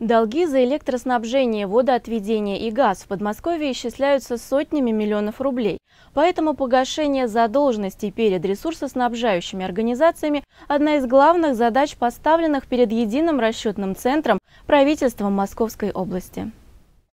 Долги за электроснабжение, водоотведение и газ в Подмосковье исчисляются сотнями миллионов рублей. Поэтому погашение задолженности перед ресурсоснабжающими организациями – одна из главных задач, поставленных перед единым расчетным центром правительством Московской области.